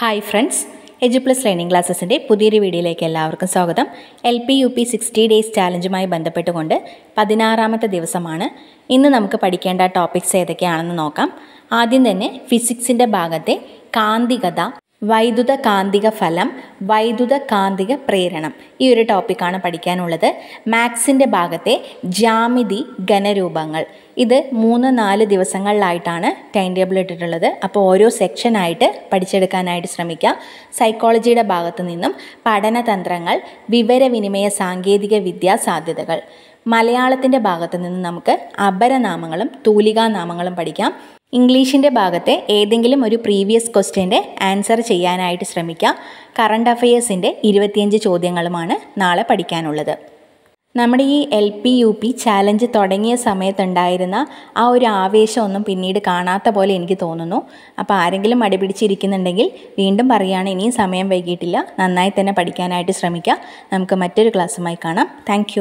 hi friends Edu plus learning ക്ലാസ്സസിൻ്റെ പുതിയൊരു വീഡിയോയിലേക്ക് എല്ലാവർക്കും സ്വാഗതം L P U P sixty days ചാലഞ്ചുമായി ബന്ധപ്പെട്ടുകൊണ്ട് പതിനാറാമത്തെ ദിവസമാണ് ഇന്ന് നമുക്ക് പഠിക്കേണ്ട ടോപ്പിക്സ് ഏതൊക്കെയാണെന്ന് നോക്കാം ആദ്യം തന്നെ ഫിസിക്സിൻ്റെ ഭാഗത്തെ കാന്തികത വൈദ്യുത കാന്തിക ഫലം വൈദ്യുത കാന്തിക പ്രേരണം ഈ ഒരു ടോപ്പിക്കാണ് പഠിക്കാനുള്ളത് മാത്സിൻ്റെ ഭാഗത്തെ ജാമിതി ഘനരൂപങ്ങൾ ഇത് മൂന്ന് നാല് ദിവസങ്ങളിലായിട്ടാണ് ടൈം ടേബിൾ ഇട്ടിട്ടുള്ളത് അപ്പോൾ ഓരോ സെക്ഷനായിട്ട് പഠിച്ചെടുക്കാനായിട്ട് ശ്രമിക്കുക സൈക്കോളജിയുടെ ഭാഗത്തു നിന്നും പഠനതന്ത്രങ്ങൾ വിവരവിനിമയ സാങ്കേതിക വിദ്യാ സാധ്യതകൾ മലയാളത്തിൻ്റെ ഭാഗത്ത് നിന്ന് നമുക്ക് അപരനാമങ്ങളും തൂലികാനാമങ്ങളും പഠിക്കാം ഇംഗ്ലീഷിൻ്റെ ഭാഗത്തെ ഏതെങ്കിലും ഒരു പ്രീവിയസ് ക്വസ്റ്റ്യൻ്റെ ആൻസർ ചെയ്യാനായിട്ട് ശ്രമിക്കാം കറണ്ട് അഫയേഴ്സിൻ്റെ ഇരുപത്തിയഞ്ച് ചോദ്യങ്ങളുമാണ് നാളെ പഠിക്കാനുള്ളത് നമ്മുടെ ഈ L P U P challenge തുടങ്ങിയ സമയത്തുണ്ടായിരുന്ന ആ ഒരു ആവേശമൊന്നും പിന്നീട് കാണാത്ത പോലെ എനിക്ക് തോന്നുന്നു അപ്പോൾ ആരെങ്കിലും മടിപിടിച്ചിരിക്കുന്നുണ്ടെങ്കിൽ വീണ്ടും പറയുകയാണ് ഇനിയും സമയം വൈകിട്ടില്ല നന്നായി തന്നെ പഠിക്കാനായിട്ട് ശ്രമിക്കാം നമുക്ക് മറ്റൊരു ക്ലാസ്സുമായി കാണാം താങ്ക്